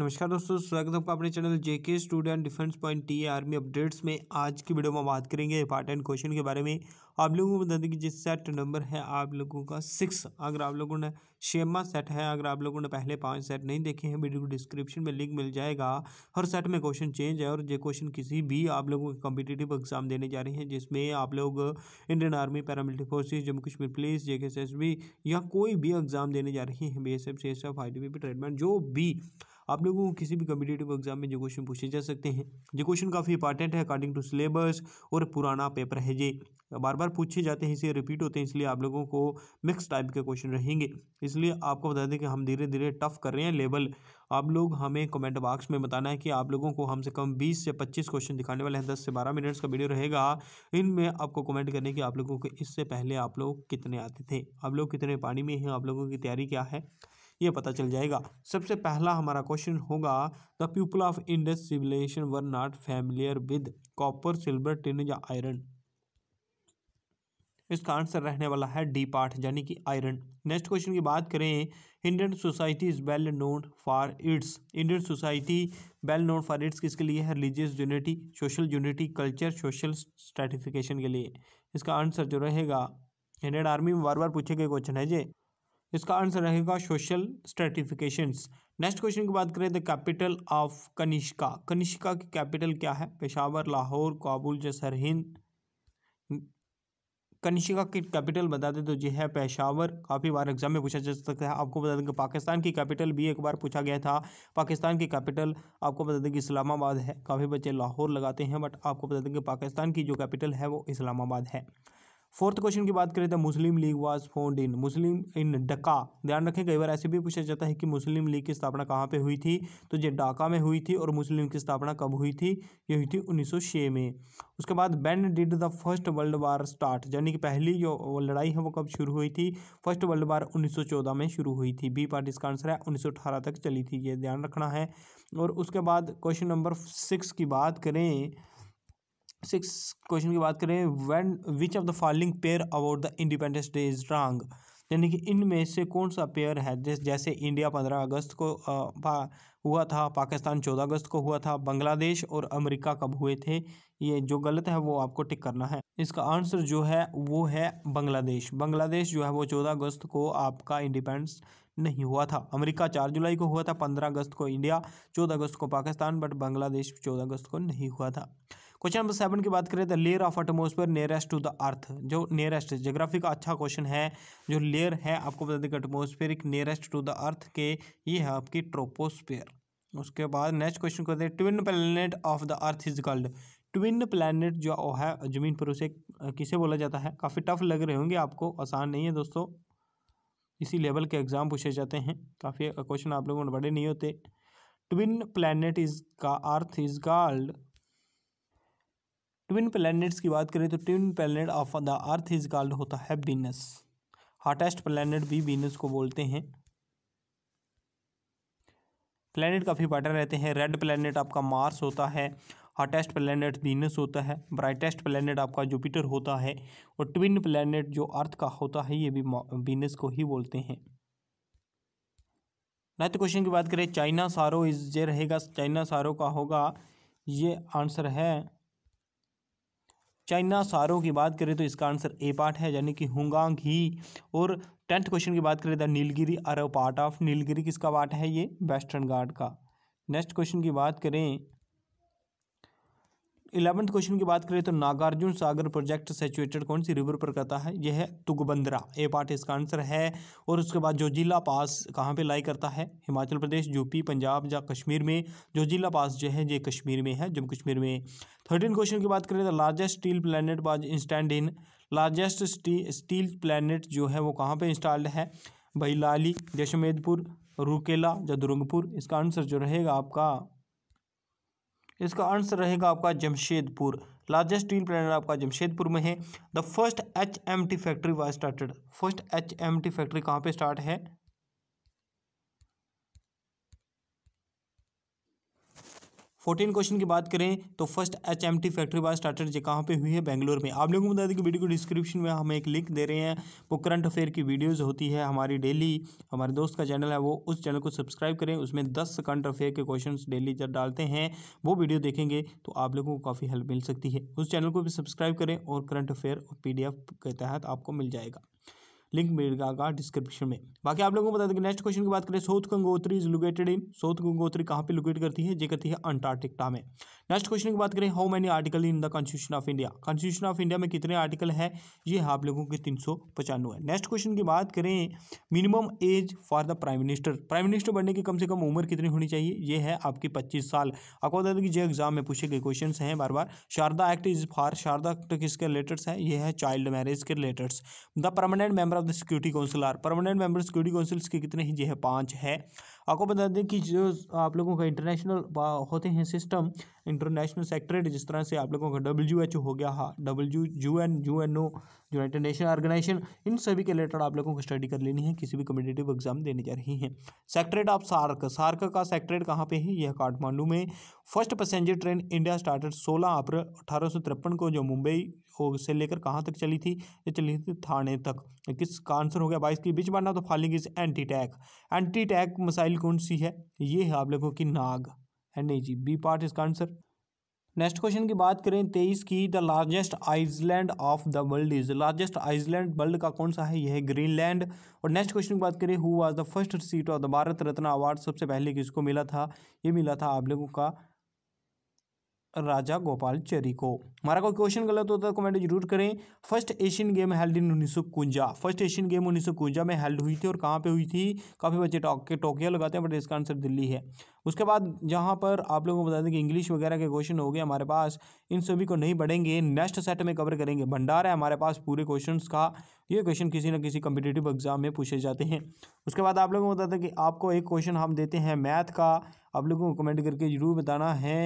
नमस्कार दोस्तों स्वागत है आपका अपने channel JK student defence point T army updates में आज की वीडियो में बात करेंगे इंपॉर्टेंट क्वेश्चन के बारे में आप लोगों को बता दें कि जिस सेट नंबर है आप लोगों का सिक्स अगर आप लोगों ने शेमा सेट है अगर आप लोगों ने पहले पांच सेट नहीं देखे हैं वीडियो को डिस्क्रिप्शन में लिंक मिल जाएगा हर सेट में क्वेश्चन चेंज है और ये क्वेश्चन किसी भी आप लोगों के कॉम्पिटेटिव एग्जाम देने जा रहे हैं जिसमें आप लोग Indian army paramilitary forces Jammu Kashmir police J या कोई भी एग्जाम देने जा रहे हैं B S F C S F I T P जो भी आप लोगों को किसी भी कम्पिटेटिव एग्जाम में जो क्वेश्चन पूछे जा सकते हैं ये क्वेश्चन काफ़ी इंपॉर्टेंट है अकॉर्डिंग टू सिलेबस और पुराना पेपर है ये बार बार पूछे जाते हैं इसे रिपीट होते हैं इसलिए आप लोगों को मिक्स टाइप के क्वेश्चन रहेंगे इसलिए आपको बता दें कि हम धीरे धीरे टफ कर रहे हैं लेवल आप लोग हमें कमेंट बॉक्स में बताना है कि आप लोगों को हम से कम बीस से पच्चीस क्वेश्चन दिखाने वाले हैं दस से बारह मिनट्स का वीडियो रहेगा इनमें आपको कमेंट करने की आप लोगों को इससे पहले आप लोग कितने आते थे आप लोग कितने पानी में हैं आप लोगों की तैयारी क्या है ये पता चल जाएगा सबसे पहला हमारा क्वेश्चन होगा the people of Indus civilisation were not familiar with copper silver tin या आयरन इसका आंसर रहने वाला है डी पार्ट यानी कि आयरन नेक्स्ट क्वेश्चन की बात करें Indian society is well known for its Indian society well known for its किसके लिए है religious unity social unity culture social stratification के लिए इसका आंसर जो रहेगा इंडियन आर्मी में बार बार पूछे गए क्वेश्चन है जे इसका आंसर रहेगा सोशल स्ट्रेटिफिकेशंस नेक्स्ट क्वेश्चन की बात करें the capital of Kanishka Kanishka की कैपिटल क्या है पेशावर लाहौर काबुल या सरहिंद कनिष्का की कैपिटल बता दें तो ये है पेशावर काफ़ी बार एग्जाम में पूछा जा सकता है आपको बता दें कि पाकिस्तान की कैपिटल भी एक बार पूछा गया था पाकिस्तान की कैपिटल आपको बता दें कि इस्लामाबाद है काफ़ी बच्चे लाहौर लगाते हैं बट आपको बता दें कि पाकिस्तान की जो कैपिटल है वो इस्लामाबाद है फोर्थ क्वेश्चन की बात करें तो Muslim League was found in Muslim in Dhaka ध्यान रखें कई बार ऐसे भी पूछा जाता है कि मुस्लिम लीग की स्थापना कहाँ पे हुई थी तो ये ढाका में हुई थी और मुस्लिम की स्थापना कब हुई थी ये हुई थी 1906 में उसके बाद when did the first world war start यानी कि पहली जो लड़ाई है वो कब शुरू हुई थी फर्स्ट वर्ल्ड वार उन्नीस में शुरू हुई थी बी पार्ट इसका आंसर है उन्नीस तक चली थी ये ध्यान रखना है और उसके बाद क्वेश्चन नंबर सिक्स की बात करें सिक्स क्वेश्चन की बात करें when which of the following pair about the independence day is wrong यानी कि इनमें से कौन सा पेयर है जैसे इंडिया पंद्रह अगस्त को आ, हुआ था पाकिस्तान चौदह अगस्त को हुआ था बांग्लादेश और अमेरिका कब हुए थे ये जो गलत है वो आपको टिक करना है इसका आंसर जो है वो है बांग्लादेश बांग्लादेश जो है वो चौदह अगस्त को आपका इंडिपेंडेंस नहीं हुआ था अमेरिका चार जुलाई को हुआ था पंद्रह अगस्त को इंडिया चौदह अगस्त को पाकिस्तान बट बांग्लादेश चौदह अगस्त को नहीं हुआ था क्वेश्चन नंबर सेवन की बात करें तो layer of atmosphere nearest to the earth जो नियरेस्ट जोग्राफी का अच्छा क्वेश्चन है जो लेयर है आपको बता दें कि एक नियरेस्ट टू द अर्थ के ये है आपकी ट्रोपोस्फेयर उसके बाद नेक्स्ट क्वेश्चन करते हैं twin planet of the earth is called twin planet जो है जमीन पर उसे किसे बोला जाता है काफ़ी टफ लग रहे होंगे आपको आसान नहीं है दोस्तों इसी लेवल के एग्ज़ाम पूछे जाते हैं काफ़ी क्वेश्चन आप लोगों ने बड़े नहीं होते ट्विन प्लानट इज का earth is called twin planets की बात करें तो twin planet of the earth is called होता है बीनस हॉटेस्ट प्लैनेट भी बीनस को बोलते हैं प्लैनेट काफ़ी बटर रहते हैं रेड प्लैनेट आपका मार्स होता है हॉटेस्ट प्लैनेट वीनस होता है ब्राइटेस्ट प्लैनेट आपका जुपिटर होता है और ट्विन प्लैनेट जो अर्थ का होता है ये भी वीनस को ही बोलते हैं नेक्स्ट क्वेश्चन की बात करें चाइना सारो इज ये रहेगा चाइना सारो का होगा ये आंसर है चाइना सारो की बात करें तो इसका आंसर ए पार्ट है यानी कि हुंगांग ही और टेंथ क्वेश्चन की बात करें द तो Nilgiri are part of Nilgiri किसका पार्ट है ये वेस्टर्न गार्ड का नेक्स्ट क्वेश्चन की बात करें इलेवंथ क्वेश्चन की बात करें तो नागार्जुन सागर प्रोजेक्ट सेचुएटेड कौन सी रिवर पर करता है यह है तुगबंदरा ए पार्ट इसका आंसर है और उसके बाद जो जिला पास कहाँ पे लाई करता है हिमाचल प्रदेश यूपी पंजाब या कश्मीर में जो जिला पास जो है ये कश्मीर में है जम्मू कश्मीर में थर्टीन क्वेश्चन की बात करें तो largest steel plant was instant in largest steel plant जो है वो कहाँ पर इंस्टॉल्ड है भई लाली जशमेदपुर रूकेला या दुरंगपुर इसका आंसर जो रहेगा आपका इसका आंसर रहेगा आपका जमशेदपुर लार्जेस्ट स्टील प्लांट आपका जमशेदपुर में है the first H M T factory was started first H M T factory कहाँ पे स्टार्ट है फोर्टीन क्वेश्चन की बात करें तो first H M T factory बार स्टार्टर जो कहाँ पे हुई है बेंगलोर में आप लोगों को बता दें कि वीडियो को डिस्क्रिप्शन में हम एक लिंक दे रहे हैं वो करंट अफेयर की वीडियोस होती है हमारी डेली हमारे दोस्त का चैनल है वो उस चैनल को सब्सक्राइब करें उसमें दस करंट अफेयर के क्वेश्चन डेली जब डालते हैं वो वीडियो देखेंगे तो आप लोगों को काफ़ी हेल्प मिल सकती है उस चैनल को भी सब्सक्राइब करें और करंट अफेयर और पी के तहत आपको मिल जाएगा लिंक मिलेगा जाएगा डिस्क्रिप्शन में बाकी आप लोगों को बता दें कि नेक्स्ट क्वेश्चन की बात करें south Gangotri is located in south Gangotri कहाँ पर लोकेट करती है जे करती है अंटार्कटिका में नेक्स्ट क्वेश्चन की बात करें how many article in the constitution of India constitution of India में कितने आर्टिकल है ये आप लोगों के तीन सौ पचानवे नेक्स्ट क्वेश्चन की बात करें minimum age for the prime minister prime minister बनने की कम से कम उम्र कितनी होनी चाहिए ये है आपकी पच्चीस साल आपको बता दें कि जो एग्जाम में पूछे गए क्वेश्चन हैं बार बार Sharda act is for Sharda act किसके रिलेटेड्स है ये है चाइल्ड मैरिज के relateds the permanent member of the security council are permanent member security councils के कितने ही ये है पाँच है आपको बता दें कि जो आप लोगों का इंटरनेशनल होते हैं सिस्टम इंटरनेशनल सेक्रेटरी जिस तरह से आप लोगों का डब्ल्यू एच ओ हो गया हाँ W U N U N O United Nation Organisation इन सभी के रिलेटेड आप लोगों को स्टडी कर लेनी है किसी भी कम्पिटेटिव एग्जाम देने जा रही हैं सेक्रेट ऑफ सार्क सार्क का सेक्रेट कहाँ पे है यह काठमांडू में first passenger train India started सोलह अप्रैल अठारह को जो मुंबई से लेकर कहाँ तक चली थी ये चली थी थाने तक किस का आंसर हो गया बाईस के बीच बनना तो falling is anti tank anti tank missile कौन सी है ये है आप लोगों की नाग है नहीं जी बी पार्ट इसका आंसर नेक्स्ट क्वेश्चन की बात करें तेईस की the largest island of the world is largest island world का कौन सा है यह है ग्रीनलैंड और नेक्स्ट क्वेश्चन की बात करें who was the first seat of the Bharat Ratna award सबसे पहले किसको मिला था ये मिला था आप लोगों का राजा गोपाल चरी को हमारा कोई क्वेश्चन गलत होता है तो कमेंट जरूर करें first Asian game held in उन्नीस फर्स्ट एशियन गेम उन्नीस में हेल्ड हुई थी और कहाँ पे हुई थी काफ़ी बच्चे टॉक टोकियो लगाते हैं बट इसका आंसर दिल्ली है उसके बाद जहाँ पर आप लोगों को बता दें कि इंग्लिश वगैरह के क्वेश्चन हो गए हमारे पास इन सभी को नहीं बढ़ेंगे नेक्स्ट सेट में कवर करेंगे भंडार है हमारे पास पूरे क्वेश्चन का ये क्वेश्चन किसी न किसी कम्पिटेटिव एग्जाम में पूछे जाते हैं उसके बाद आप लोगों को बता दें कि आपको एक क्वेश्चन हम देते हैं मैथ का आप लोगों को कमेंट करके जरूर बताना है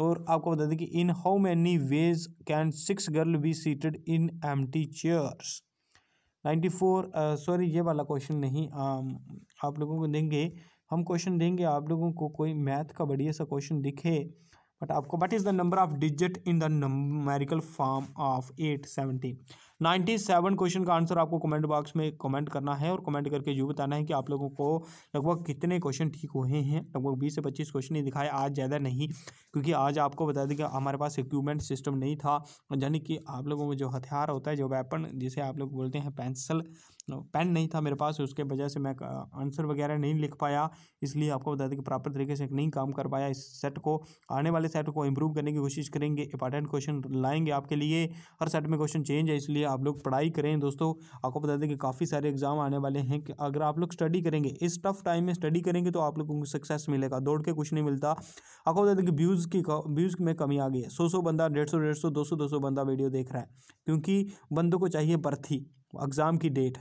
और आपको बता दें कि in how many ways can six girl be seated in empty chairs ninety four sorry ये वाला क्वेश्चन नहीं uh, आप लोगों को देंगे हम क्वेश्चन देंगे आप लोगों को कोई मैथ का बढ़िया सा क्वेश्चन दिखे बट आपको what is the number of digit in the numerical form of eight seventeen ninety seven question का आंसर आपको कमेंट बॉक्स में कमेंट करना है और कमेंट करके ये बताना है कि आप लोगों को लगभग कितने क्वेश्चन ठीक हुए हैं लगभग बीस से पच्चीस क्वेश्चन ही दिखाए आज ज़्यादा नहीं क्योंकि आज आपको बता दें कि हमारे पास इक्विपमेंट सिस्टम नहीं था यानी कि आप लोगों में जो हथियार होता है जो वेपन जिसे आप लोग बोलते हैं पेंसिल पेन नहीं था मेरे पास उसके वजह से मैं आंसर वगैरह नहीं लिख पाया इसलिए आपको बता दें कि प्रॉपर तरीके से नहीं काम कर पाया इस सेट को आने वाले सेट को इम्प्रूव करने की कोशिश करेंगे इंपॉर्टेंट क्वेश्चन लाएंगे आपके लिए हर सेट में क्वेश्चन चेंज है इसलिए आप लोग पढ़ाई करें दोस्तों आपको बता दें कि काफ़ी सारे एग्जाम आने वाले हैं कि अगर आप लोग स्टडी करेंगे इस टफ टाइम में स्टडी करेंगे तो आप लोगों को सक्सेस मिलेगा दौड़ के कुछ नहीं मिलता आपको बता दें कि व्यूज़ की व्यूज़ में कमी आ गई है सौ सौ बंदा डेढ़ सौ डेढ़ सौ दो सौ दो सौ बंदा वीडियो देख रहा है क्योंकि बंदों को चाहिए बर्थी एग्ज़ाम की डेट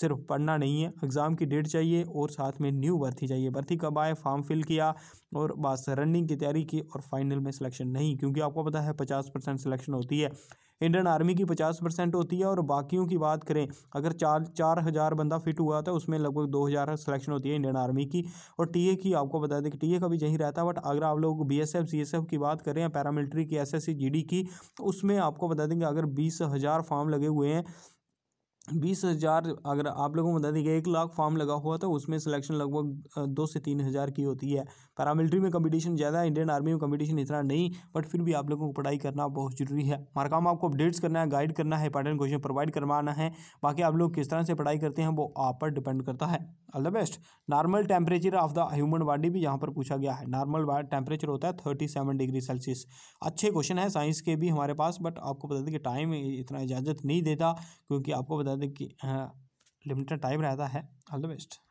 सिर्फ पढ़ना नहीं है एग्ज़ाम की डेट चाहिए और साथ में न्यू भर्ती चाहिए भर्ती कब आए फॉर्म फिल किया और बस रनिंग की तैयारी की और फाइनल में सिलेक्शन नहीं क्योंकि आपको पता है पचास परसेंट सिलेक्शन होती है इंडियन आर्मी की पचास परसेंट होती है और बाकियों की बात करें अगर चार चार हज़ार बंदा फिट हुआ था तो उसमें लगभग दो हज़ार सिलेक्शन होती है इंडियन आर्मी की और टीए की आपको बता दें कि टीए का भी यहीं रहता है बट अगर आप लोग बीएसएफ सीएसएफ की बात करें पैरामिलिट्री की एसएससी जीडी की तो उसमें आपको बता दें कि अगर बीस हज़ार फॉर्म लगे हुए हैं बीस हज़ार अगर आप लोगों को बता दें कि एक लाख फॉर्म लगा हुआ था उसमें सिलेक्शन लगभग दो से तीन हज़ार की होती है पैरामिलिट्री में कंपटीशन ज़्यादा है इंडियन आर्मी में कंपटीशन इतना नहीं बट फिर भी आप लोगों को पढ़ाई करना बहुत ज़रूरी है हमारा काम आपको अपडेट्स करना है गाइड करना है इंपॉर्टेंट क्वेश्चन प्रोवाइड करवाना है बाकी आप लोग किस तरह से पढ़ाई करते हैं वो आप पर डिपेंड करता है all the best normal temperature of the human body भी यहाँ पर पूछा गया है नॉर्मल टेम्परेचर होता है थर्टी सेवन डिग्री सेल्सियस अच्छे क्वेश्चन है साइंस के भी हमारे पास बट आपको बता दें कि टाइम इतना इजाज़त नहीं देता क्योंकि आपको बता ज़्यादा कि लिमिटेड टाइम रहता है ऑल द बेस्ट